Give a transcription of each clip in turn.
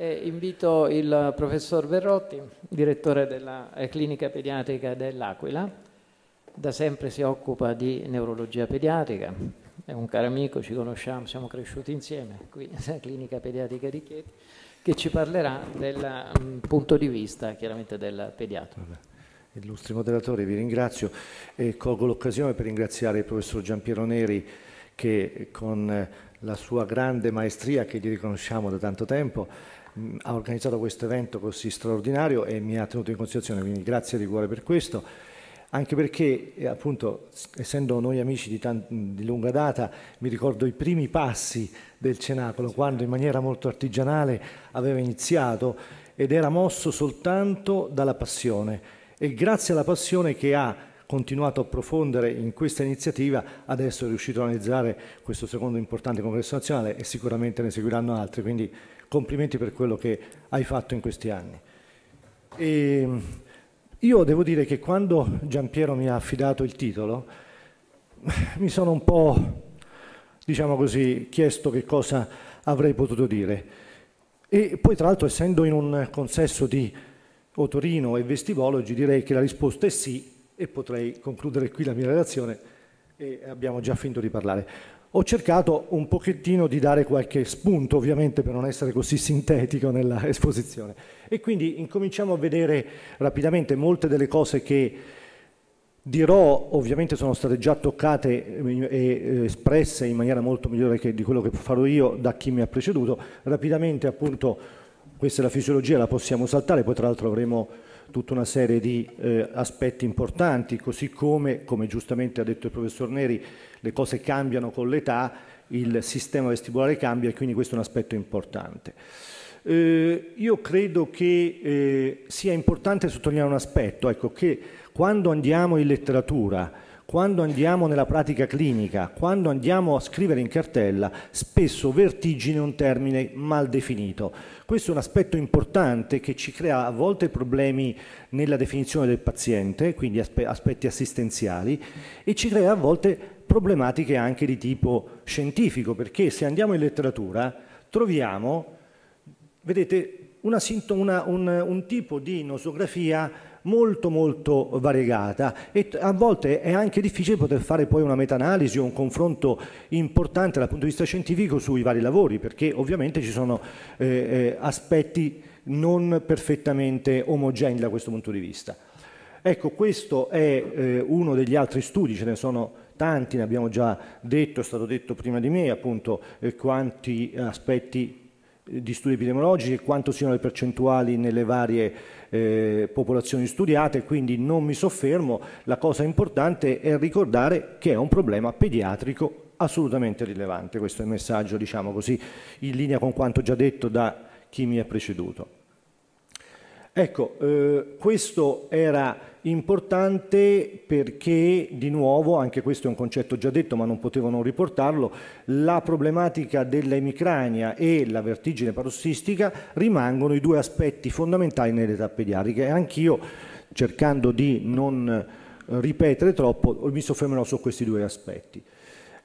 E invito il professor Verrotti, direttore della eh, clinica pediatrica dell'Aquila, da sempre si occupa di neurologia pediatrica, è un caro amico, ci conosciamo, siamo cresciuti insieme qui nella clinica pediatrica di Chieti, che ci parlerà del um, punto di vista chiaramente del pediatra. Illustri moderatori, vi ringrazio e colgo l'occasione per ringraziare il professor Giampiero Neri che con eh, la sua grande maestria che gli riconosciamo da tanto tempo mm, ha organizzato questo evento così straordinario e mi ha tenuto in considerazione, quindi grazie di cuore per questo, anche perché eh, appunto essendo noi amici di, tan- mm, di lunga data mi ricordo i primi passi del Cenacolo quando in maniera molto artigianale aveva iniziato ed era mosso soltanto dalla passione e grazie alla passione che ha continuato a approfondire in questa iniziativa, adesso è riuscito a realizzare questo secondo importante congresso nazionale e sicuramente ne seguiranno altri, quindi complimenti per quello che hai fatto in questi anni. E ehm, io devo dire che quando Giampiero mi ha affidato il titolo, mi sono un po', diciamo così, chiesto che cosa avrei potuto dire. E poi tra l'altro essendo in un consesso di Otorino e Vestibologi direi che la risposta è sì, e potrei concludere qui la mia relazione e abbiamo già finito di parlare. Ho cercato un pochettino di dare qualche spunto, ovviamente per non essere così sintetico nella esposizione. E quindi incominciamo a vedere rapidamente molte delle cose che dirò, ovviamente sono state già toccate eh, e eh, espresse in maniera molto migliore di quello che farò io da chi mi ha preceduto. Rapidamente appunto questa è la fisiologia, la possiamo saltare, poi tra l'altro avremo tutta una serie di eh, aspetti importanti, così come, come giustamente ha detto il professor Neri, le cose cambiano con l'età, il sistema vestibolare cambia e quindi questo è un aspetto importante. Eh, io credo che eh, sia importante sottolineare un aspetto, ecco, che quando andiamo in letteratura quando andiamo nella pratica clinica, quando andiamo a scrivere in cartella, spesso vertigine è un termine mal definito. Questo è un aspetto importante che ci crea a volte problemi nella definizione del paziente, quindi aspetti assistenziali, e ci crea a volte problematiche anche di tipo scientifico, perché se andiamo in letteratura troviamo, vedete, una, una, un, un tipo di nosografia molto molto variegata e a volte è anche difficile poter fare poi una meta-analisi o un confronto importante dal punto di vista scientifico sui vari lavori perché ovviamente ci sono eh, eh, aspetti non perfettamente omogenei da questo punto di vista. Ecco, questo è eh, uno degli altri studi, ce ne sono tanti, ne abbiamo già detto, è stato detto prima di me, appunto, eh, quanti aspetti di studi epidemiologici e quanto siano le percentuali nelle varie eh, popolazioni studiate, quindi non mi soffermo, la cosa importante è ricordare che è un problema pediatrico assolutamente rilevante, questo è il messaggio diciamo così, in linea con quanto già detto da chi mi ha preceduto. Ecco, eh, questo era importante perché, di nuovo, anche questo è un concetto già detto ma non potevo non riportarlo, la problematica dell'emicrania e la vertigine parossistica rimangono i due aspetti fondamentali nell'età pediatrica E anch'io, cercando di non ripetere troppo, mi soffermerò su questi due aspetti.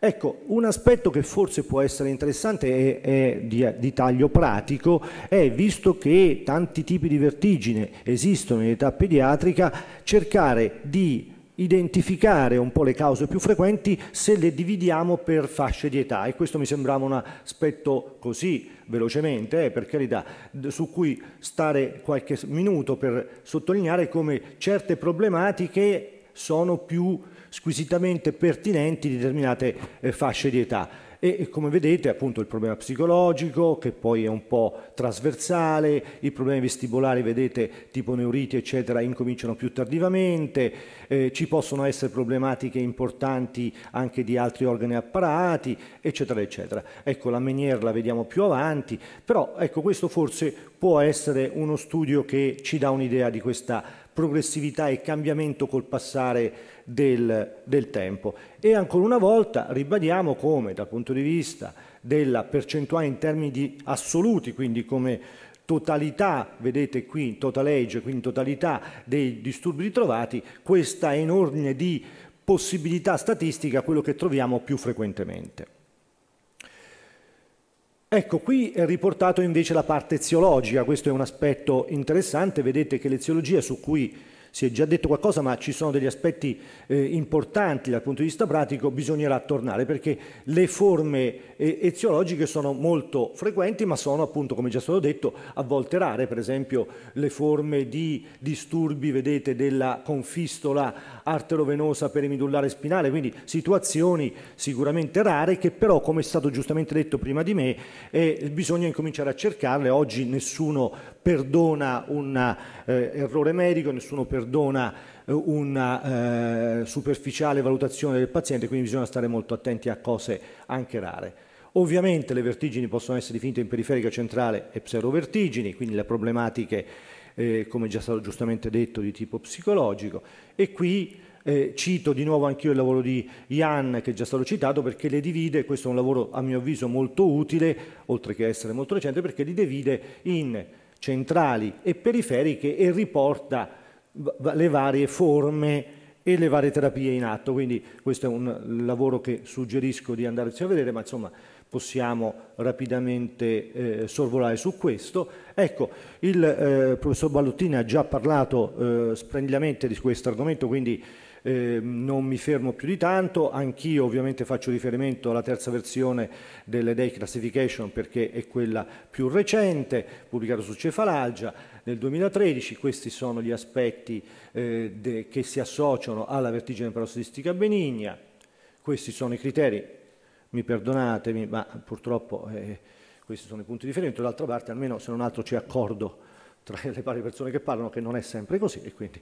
Ecco, un aspetto che forse può essere interessante e di, di, taglio pratico è, visto che tanti tipi di vertigine esistono in età pediatrica, cercare di identificare un po' le cause più frequenti se le dividiamo per fasce di età e questo mi sembrava un aspetto così velocemente, eh, per carità, su cui stare qualche minuto per sottolineare come certe problematiche sono più squisitamente pertinenti di determinate eh, fasce di età. E come vedete appunto il problema psicologico che poi è un po' trasversale, i problemi vestibolari vedete tipo neuriti eccetera incominciano più tardivamente, eh, ci possono essere problematiche importanti anche di altri organi e apparati eccetera eccetera. Ecco la meniere la vediamo più avanti, però ecco questo forse può essere uno studio che ci dà un'idea di questa progressività e cambiamento col passare del, del tempo. E ancora una volta ribadiamo come dal punto di vista della percentuale in termini di assoluti, quindi come totalità, vedete qui total age, quindi totalità dei disturbi ritrovati, questa è in ordine di possibilità statistica quello che troviamo più frequentemente. Ecco, qui è riportato invece la parte eziologica, questo è un aspetto interessante, vedete che l'eziologia su cui si è già detto qualcosa, ma ci sono degli aspetti eh, importanti dal punto di vista pratico, bisognerà tornare perché le forme eh, eziologiche sono molto frequenti, ma sono appunto, come già stato detto, a volte rare, per esempio le forme di disturbi, vedete, della confistola arterovenosa perimedullare spinale, quindi situazioni sicuramente rare che però, come è stato giustamente detto prima di me, eh, bisogna incominciare a cercarle. Oggi nessuno perdona un eh, errore medico, nessuno perdona perdona eh, una eh, superficiale valutazione del paziente, quindi bisogna stare molto attenti a cose anche rare. Ovviamente le vertigini possono essere definite in periferica centrale e pseudovertigini, quindi le problematiche, eh, come già stato giustamente detto, di tipo psicologico. E qui eh, cito di nuovo anch'io il lavoro di Ian, che è già stato citato perché le divide, questo è un lavoro a mio avviso molto utile, oltre che essere molto recente, perché li divide in centrali e periferiche e riporta le varie forme e le varie terapie in atto. Quindi questo è un lavoro che suggerisco di andarci a vedere, ma insomma possiamo rapidamente eh, sorvolare su questo. Ecco, il eh, professor Ballottini ha già parlato eh, splendidamente di questo argomento, quindi eh, non mi fermo più di tanto, anch'io ovviamente faccio riferimento alla terza versione delle Day Classification perché è quella più recente, pubblicata su Cefalaggia nel 2013, questi sono gli aspetti eh, de, che si associano alla vertigine parossistica benigna, questi sono i criteri, mi perdonatemi, ma purtroppo eh, questi sono i punti di riferimento, d'altra parte almeno se non altro c'è accordo tra le varie persone che parlano che non è sempre così e quindi,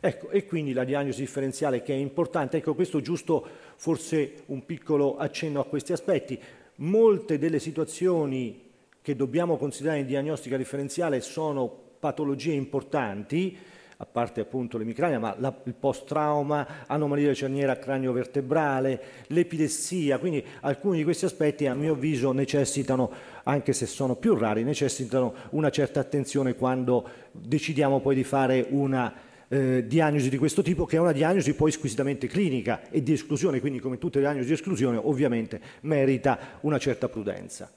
ecco, e quindi la diagnosi differenziale che è importante, ecco questo giusto forse un piccolo accenno a questi aspetti, molte delle situazioni che dobbiamo considerare in diagnostica differenziale sono patologie importanti, a parte appunto l'emicrania, ma la, il post-trauma, anomalia della cerniera cranio-vertebrale, l'epilessia, quindi alcuni di questi aspetti a mio avviso necessitano, anche se sono più rari, necessitano una certa attenzione quando decidiamo poi di fare una eh, diagnosi di questo tipo che è una diagnosi poi squisitamente clinica e di esclusione, quindi come tutte le diagnosi di esclusione ovviamente merita una certa prudenza.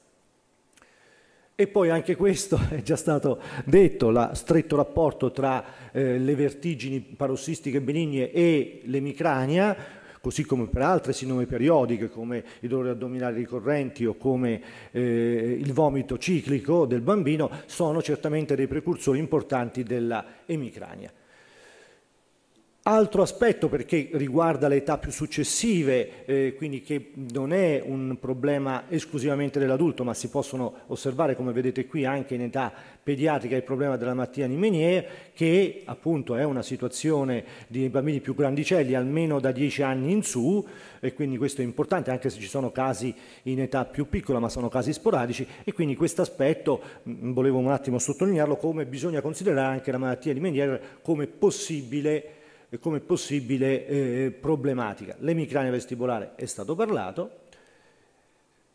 E poi anche questo è già stato detto, il stretto rapporto tra eh, le vertigini parossistiche benigne e l'emicrania, così come per altre sinome periodiche come i dolori addominali ricorrenti o come eh, il vomito ciclico del bambino, sono certamente dei precursori importanti dell'emicrania. Altro aspetto perché riguarda le età più successive, eh, quindi che non è un problema esclusivamente dell'adulto, ma si possono osservare, come vedete qui, anche in età pediatrica il problema della malattia di Meniere, che appunto è una situazione di bambini più grandicelli, almeno da 10 anni in su, e quindi questo è importante, anche se ci sono casi in età più piccola, ma sono casi sporadici, e quindi questo aspetto, mm, volevo un attimo sottolinearlo, come bisogna considerare anche la malattia di Meniere come possibile come possibile eh, problematica. L'emicrania vestibolare è stato parlato.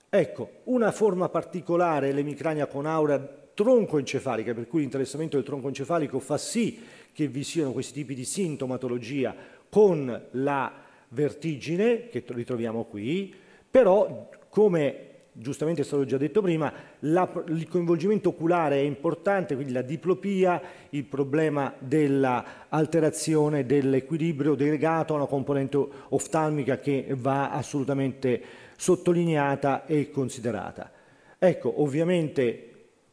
Ecco, una forma particolare, è l'emicrania con aura troncoencefalica, per cui l'interessamento del tronco encefalico fa sì che vi siano questi tipi di sintomatologia con la vertigine, che ritroviamo qui, però come giustamente è stato già detto prima, la, il coinvolgimento oculare è importante, quindi la diplopia, il problema dell'alterazione dell'equilibrio delegato a una componente oftalmica che va assolutamente sottolineata e considerata. Ecco, ovviamente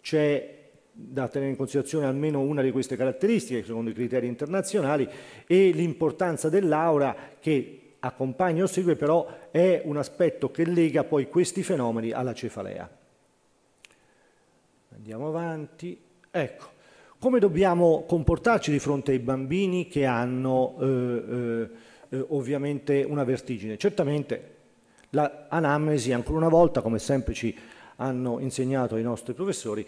c'è da tenere in considerazione almeno una di queste caratteristiche, secondo i criteri internazionali, e l'importanza dell'aura che accompagna o segue però è un aspetto che lega poi questi fenomeni alla cefalea. Andiamo avanti. Ecco, come dobbiamo comportarci di fronte ai bambini che hanno eh, eh, eh ovviamente una vertigine? Certamente l'anamnesi, ancora una volta, come sempre ci hanno insegnato i nostri professori,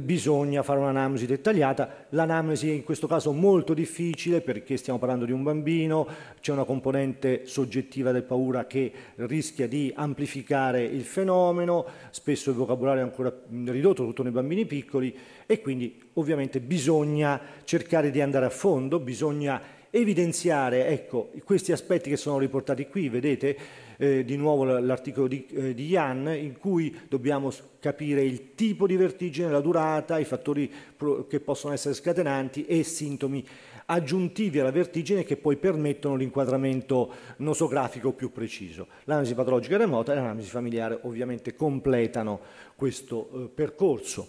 bisogna fare un'analisi dettagliata, l'analisi è in questo caso molto difficile perché stiamo parlando di un bambino, c'è una componente soggettiva del paura che rischia di amplificare il fenomeno, spesso il vocabolario è ancora mm, ridotto, soprattutto nei bambini piccoli e quindi ovviamente bisogna cercare di andare a fondo, bisogna evidenziare ecco, questi aspetti che sono riportati qui, vedete? eh, di nuovo l'articolo di, eh, di Jan, in cui dobbiamo capire il tipo di vertigine, la durata, i fattori pro- che possono essere scatenanti e sintomi aggiuntivi alla vertigine che poi permettono l'inquadramento nosografico più preciso. L'analisi patologica remota e l'analisi familiare ovviamente completano questo eh, percorso.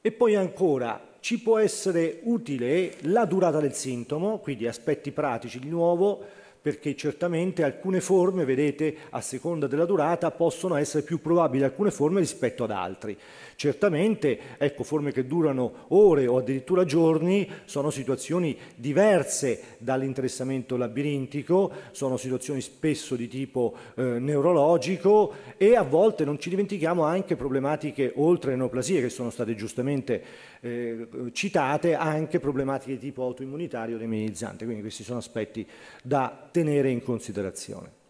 E poi ancora ci può essere utile la durata del sintomo, quindi aspetti pratici di nuovo, perché certamente alcune forme, vedete, a seconda della durata, possono essere più probabili alcune forme rispetto ad altre. Certamente, ecco, forme che durano ore o addirittura giorni sono situazioni diverse dall'interessamento labirintico, sono situazioni spesso di tipo eh, neurologico e a volte non ci dimentichiamo anche problematiche oltre le neoplasie che sono state giustamente eh, citate anche problematiche tipo autoimmunitario o demilizzante, quindi questi sono aspetti da tenere in considerazione.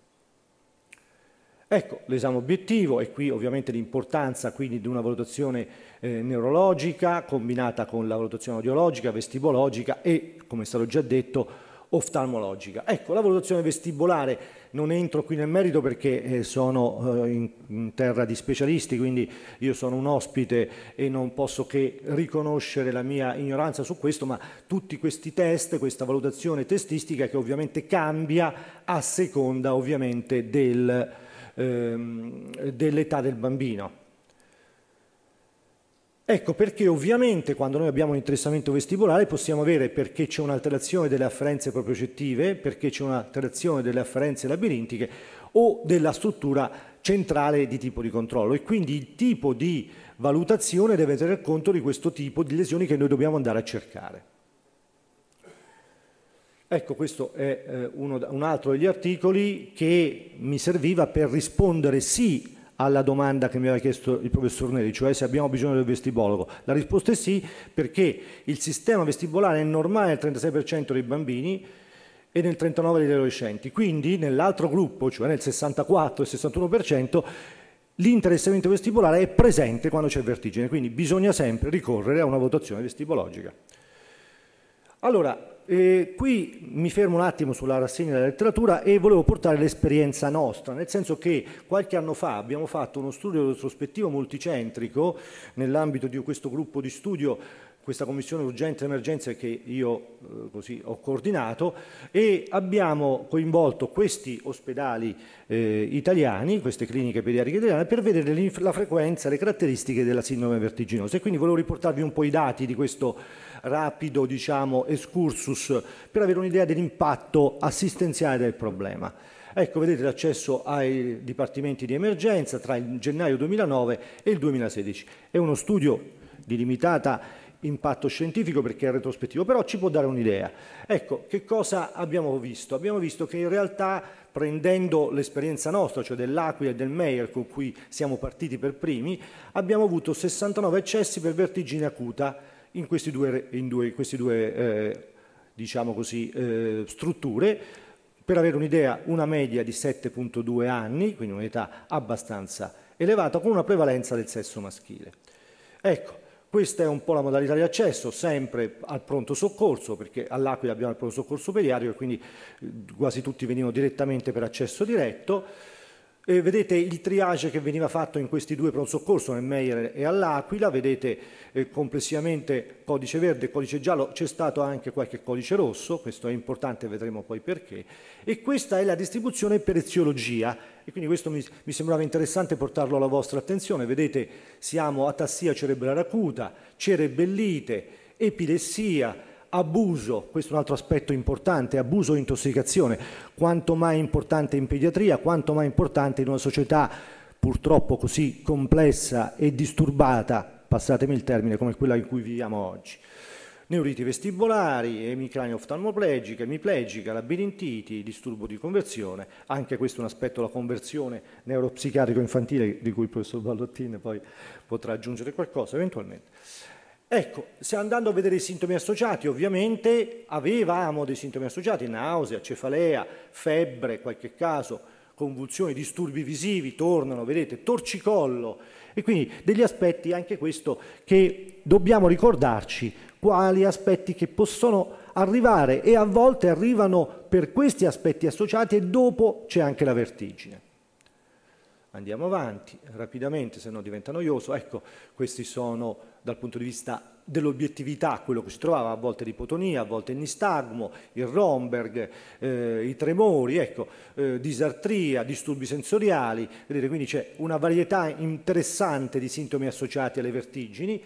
Ecco, l'esame obiettivo e qui ovviamente l'importanza quindi di una valutazione eh, neurologica combinata con la valutazione audiologica, vestibologica e, come è stato già detto, oftalmologica. Ecco, la valutazione vestibolare non entro qui nel merito perché eh, sono eh, in terra di specialisti, quindi io sono un ospite e non posso che riconoscere la mia ignoranza su questo, ma tutti questi test, questa valutazione testistica che ovviamente cambia a seconda ovviamente del, ehm, dell'età del bambino. Ecco perché ovviamente quando noi abbiamo un interessamento vestibolare possiamo avere perché c'è un'alterazione delle afferenze propriocettive, perché c'è un'alterazione delle afferenze labirintiche o della struttura centrale di tipo di controllo e quindi il tipo di valutazione deve tener conto di questo tipo di lesioni che noi dobbiamo andare a cercare. Ecco, questo è eh, uno, un altro degli articoli che mi serviva per rispondere sì alla domanda che mi aveva chiesto il professor Neri, cioè se abbiamo bisogno del vestibologo. La risposta è sì perché il sistema vestibolare è normale nel 36% dei bambini e nel 39% degli adolescenti, quindi nell'altro gruppo, cioè nel 64 e 61%, l'interessamento vestibolare è presente quando c'è vertigine, quindi bisogna sempre ricorrere a una votazione vestibologica. Allora, eh, qui mi fermo un attimo sulla rassegna della letteratura e volevo portare l'esperienza nostra, nel senso che qualche anno fa abbiamo fatto uno studio retrospettivo multicentrico nell'ambito di questo gruppo di studio questa commissione urgente emergenza che io eh, così ho coordinato e abbiamo coinvolto questi ospedali eh, italiani, queste cliniche pediatriche italiane per vedere la frequenza, le caratteristiche della sindrome vertiginosa e quindi volevo riportarvi un po' i dati di questo rapido diciamo excursus per avere un'idea dell'impatto assistenziale del problema. Ecco, vedete l'accesso ai dipartimenti di emergenza tra il gennaio 2009 e il 2016. È uno studio di limitata impatto scientifico perché è retrospettivo, però ci può dare un'idea. Ecco, che cosa abbiamo visto? Abbiamo visto che in realtà prendendo l'esperienza nostra, cioè dell'Aquila e del Meyer con cui siamo partiti per primi, abbiamo avuto 69 eccessi per vertigine acuta in queste due, in due, queste due eh, diciamo così, eh, strutture. Per avere un'idea, una media di 7.2 anni, quindi un'età abbastanza elevata, con una prevalenza del sesso maschile. Ecco, questa è un po' la modalità di accesso, sempre al pronto soccorso, perché all'Aquila abbiamo il pronto soccorso pediatrico e quindi eh, quasi tutti venivano direttamente per accesso diretto. Eh, vedete il triage che veniva fatto in questi due pronto soccorso, nel Meyer e all'Aquila, vedete eh, complessivamente codice verde, e codice giallo, c'è stato anche qualche codice rosso, questo è importante, vedremo poi perché, e questa è la distribuzione per eziologia, e quindi questo mi, mi sembrava interessante portarlo alla vostra attenzione, vedete siamo atassia cerebrale acuta, cerebellite, epilessia, abuso, questo è un altro aspetto importante, abuso e intossicazione, quanto mai importante in pediatria, quanto mai importante in una società purtroppo così complessa e disturbata, passatemi il termine, come quella in cui viviamo oggi. Neuriti vestibolari, emicrania oftalmoplegica, emiplegica, labirintiti, disturbo di conversione, anche questo è un aspetto della conversione neuropsichiatrico infantile di cui il professor Ballottini poi potrà aggiungere qualcosa eventualmente. Ecco, se andando a vedere i sintomi associati, ovviamente avevamo dei sintomi associati, nausea, cefalea, febbre, qualche caso, convulsioni, disturbi visivi, tornano, vedete, torcicollo. E quindi degli aspetti, anche questo, che dobbiamo ricordarci, quali aspetti che possono arrivare e a volte arrivano per questi aspetti associati e dopo c'è anche la vertigine. Andiamo avanti rapidamente, se no diventa noioso. Ecco, questi sono dal punto di vista dell'obiettività quello che si trovava, a volte l'ipotonia, a volte il nistagmo, il Romberg, eh, i tremori, ecco, eh, disartria, disturbi sensoriali. Vedete, quindi c'è una varietà interessante di sintomi associati alle vertigini.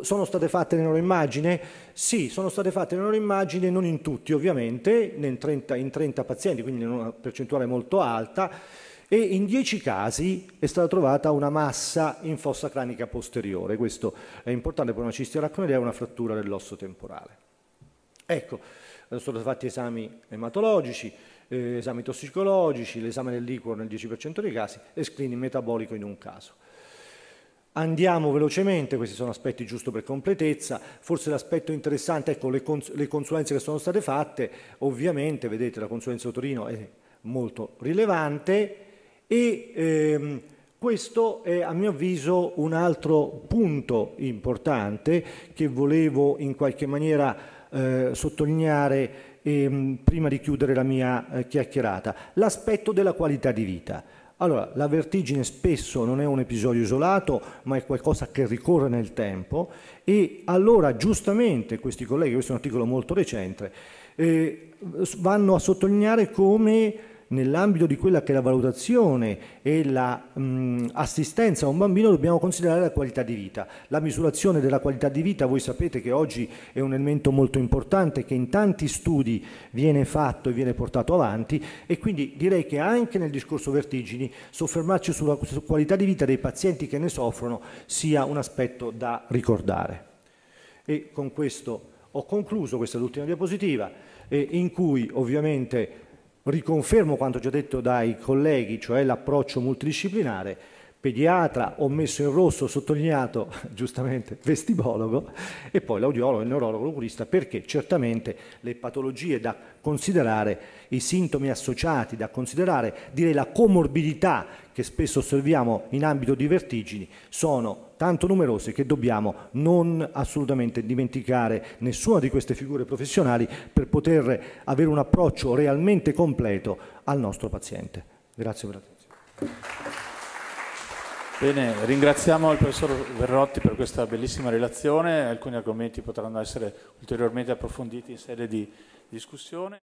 Sono state fatte le loro immagini? Sì, sono state fatte le loro immagini, non in tutti ovviamente, in 30, in 30 pazienti, quindi in una percentuale molto alta e in 10 casi è stata trovata una massa in fossa cranica posteriore. Questo è importante per una cisti aracnoidea e una frattura dell'osso temporale. Ecco, sono fatti esami ematologici, eh, esami tossicologici, l'esame del liquor nel 10% dei casi e screening metabolico in un caso. Andiamo velocemente, questi sono aspetti giusto per completezza, forse l'aspetto interessante, ecco le, cons le, consulenze che sono state fatte, ovviamente vedete la consulenza Torino è molto rilevante, e ehm, questo è a mio avviso un altro punto importante che volevo in qualche maniera eh, sottolineare ehm, prima di chiudere la mia eh, chiacchierata, l'aspetto della qualità di vita. Allora, la vertigine spesso non è un episodio isolato, ma è qualcosa che ricorre nel tempo e allora giustamente questi colleghi, questo è un articolo molto recente, eh, vanno a sottolineare come nell'ambito di quella che è la valutazione e l'assistenza la, a un bambino dobbiamo considerare la qualità di vita. La misurazione della qualità di vita, voi sapete che oggi è un elemento molto importante che in tanti studi viene fatto e viene portato avanti e quindi direi che anche nel discorso vertigini soffermarci sulla qualità di vita dei pazienti che ne soffrono sia un aspetto da ricordare. E con questo ho concluso questa è l'ultima diapositiva eh, in cui ovviamente riconfermo quanto già detto dai colleghi, cioè l'approccio multidisciplinare pediatra, ho messo in rosso, sottolineato giustamente vestibologo e poi l'audiologo, e il neurologo, l'oculista, perché certamente le patologie da considerare, i sintomi associati da considerare, direi la comorbidità che spesso osserviamo in ambito di vertigini, sono tanto numerose che dobbiamo non assolutamente dimenticare nessuna di queste figure professionali per poter avere un approccio realmente completo al nostro paziente. Grazie per l'attenzione. Bene, ringraziamo il professor Verrotti per questa bellissima relazione, alcuni argomenti potranno essere ulteriormente approfonditi in sede di discussione.